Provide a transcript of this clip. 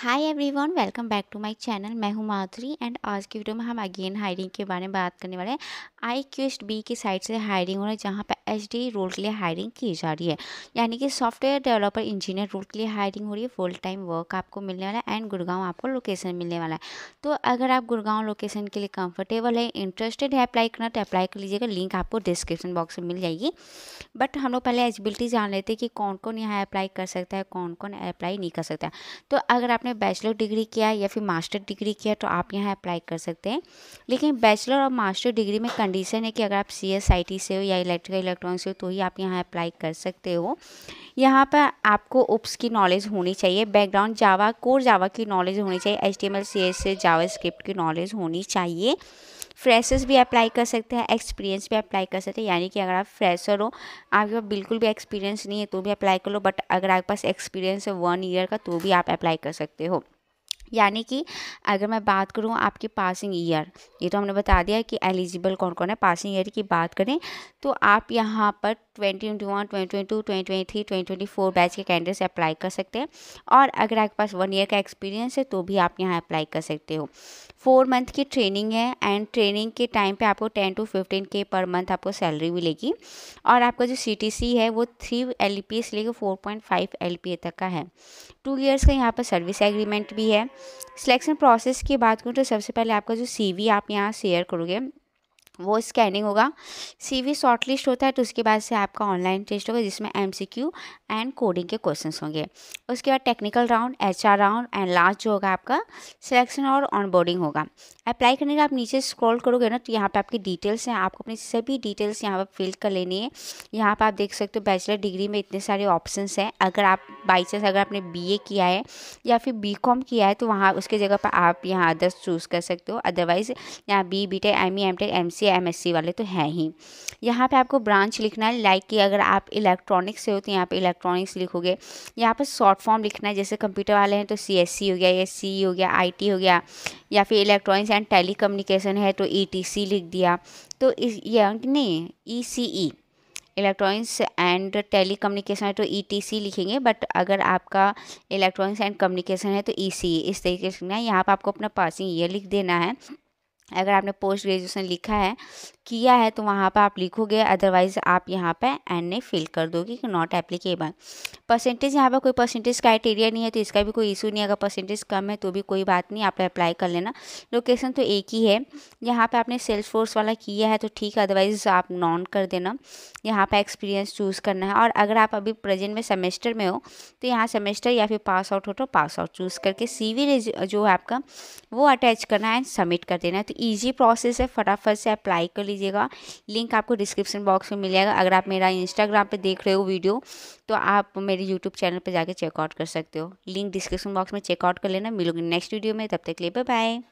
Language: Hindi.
hi everyone welcome back to my channel मैं हूं माधुरी एंड आज की वीडियो में हम अगेन हायरिंग के बारे में बात करने वाले हैं आई क्यूस्ट बी की साइट से हायरिंग हो रही है जहाँ पर एच डी रोल के लिए हायरिंग की जा रही है यानी कि सॉफ्टवेयर डेवलपर इंजीनियर रोल के लिए हायरिंग हो रही है फुल टाइम वर्क आपको मिलने वाला है एंड गुड़गांव आपको लोकेशन मिलने वाला है तो अगर आप गुड़गांव लोकेशन के लिए कम्फर्टेबल है इंटरेस्टेड है अप्लाई करना तो अप्लाई कर लीजिएगा लिंक आपको डिस्क्रिप्शन बॉक्स में मिल जाएगी बट हम लोग पहले एलिजिबिलिटी जान लेते हैं कि कौन कौन यहाँ अप्लाई कर सकता है कौन कौन अप्लाई नहीं कर सकता तो अगर आपने आपने बैचलर डिग्री किया या फिर मास्टर डिग्री किया तो आप यहाँ अप्लाई कर सकते हैं लेकिन बैचलर और मास्टर डिग्री में कंडीशन है कि अगर आप सी एस आई टी से हो या इलेक्ट्रिकल इलेक्ट्रॉनिक्स से हो तो ही आप यहाँ अप्लाई कर सकते हो यहाँ पर आपको उप्स की नॉलेज होनी चाहिए बैकग्राउंड जावा कोर जावा की नॉलेज होनी चाहिए H T M L C S S जावा स्क्रिप्ट की नॉलेज होनी चाहिए फ्रेशर्स भी अप्लाई कर सकते हैं एक्सपीरियंस भी अप्लाई कर सकते हैं यानी कि अगर आप फ्रेशर हो आपके पास बिल्कुल भी एक्सपीरियंस नहीं है तो भी अप्लाई कर लो बट अगर आपके पास एक्सपीरियंस है वन ईयर का तो भी आप अप्लाई कर सकते हो यानी कि अगर मैं बात करूँ आपकी पासिंग ईयर ये तो हमने बता दिया कि एलिजिबल कौन कौन है पासिंग ईयर की बात करें तो आप यहाँ पर twenty twenty one twenty twenty two twenty twenty three twenty twenty four batch के कैंडिडेट्स अप्लाई कर सकते हैं और अगर आपके पास वन ईयर का एक्सपीरियंस है तो भी आप यहाँ अप्लाई कर सकते हो फोर मंथ की ट्रेनिंग है एंड ट्रेनिंग के टाइम पे आपको टेन टू फिफ्टीन के पर मंथ आपको सैलरी मिलेगी और आपका जो सी टी सी है वो थ्री एल पी से लेकर four point five L P तक का है टू ईयर्स का यहाँ पर सर्विस एग्रीमेंट भी है सिलेक्शन प्रोसेस की बात करूँ तो सबसे पहले आपका जो सीवी आप यहाँ शेयर करोगे वो स्कैनिंग होगा सीवी शॉर्ट लिस्ट होता है तो उसके बाद से आपका ऑनलाइन टेस्ट होगा जिसमें एमसीक्यू एंड कोडिंग के क्वेश्चन होंगे उसके बाद technical round HR round and last जो होगा आपका सिलेक्शन और ऑनबोर्डिंग होगा अप्लाई करने का आप नीचे स्क्रॉल करोगे ना तो यहाँ पे आपकी डिटेल्स हैं आपको अपनी सभी डिटेल्स यहाँ पर फिल कर लेनी है यहाँ पर आप देख सकते हो बैचलर डिग्री में इतने सारे ऑप्शन हैं अगर आप बाई चांस अगर आपने बी किया है या फिर बी किया है तो वहाँ उसके जगह पर आप यहाँ अदर्स चूज़ कर सकते हो अदरवाइज़ यहाँ B B tech M E M tech M C S MSc वाले तो हैं ही यहाँ पे आपको ब्रांच लिखना है लाइक कि अगर आप इलेक्ट्रॉनिक्स से हो तो यहाँ पे इलेक्ट्रॉनिक्स लिखोगे यहाँ पर शॉर्ट फॉर्म लिखना है जैसे कंप्यूटर वाले हैं तो सी हो गया या सी हो गया आई हो गया या फिर इलेक्ट्रॉनिक्स एंड टेली है तो ई e लिख दिया तो इस या नहीं E electronics and telecommunication है तो ई e लिखेंगे बट अगर आपका इलेक्ट्रॉनिक्स एंड कम्युनिकेशन है तो ई e इस तरीके से लिखना है यहाँ पर आपको अपना पासिंग ईयर लिख देना है अगर आपने पोस्ट ग्रेजुएशन लिखा है किया है तो वहाँ पर आप लिखोगे अदरवाइज़ आप यहाँ पर एन ए फिल कर दोगे कि नॉट एप्लीकेबल परसेंटेज यहाँ पर कोई परसेंटेज क्राइटेरिया नहीं है तो इसका भी कोई इशू नहीं अगर परसेंटेज कम है तो भी कोई बात नहीं आप अप्लाई कर लेना लोकेशन तो एक ही है यहाँ पर आपने सेल्स फोर्स वाला किया है तो ठीक है अदरवाइज आप नॉन कर देना यहाँ पर एक्सपीरियंस चूज़ करना है और अगर आप अभी प्रेजेंट में सेमेस्टर में हो तो यहाँ सेमेस्टर या फिर पास आउट हो तो पास आउट चूज़ करके सी जो है आपका वो अटैच करना है एंड सबमिट कर देना है तो ईजी प्रोसेस है फटाफट से अप्लाई कर लीजिएगा लिंक आपको डिस्क्रिप्शन बॉक्स में मिल जाएगा अगर आप मेरा इंस्टाग्राम पर देख रहे हो वीडियो तो आप मेरे मेरे यूट्यूब चैनल पर जाकर चेकआउट कर सकते हो लिंक डिस्क्रिप्शन बॉक्स में चेकआउट कर लेना मिलोगे नेक्स्ट वीडियो में तब तक लिए बाय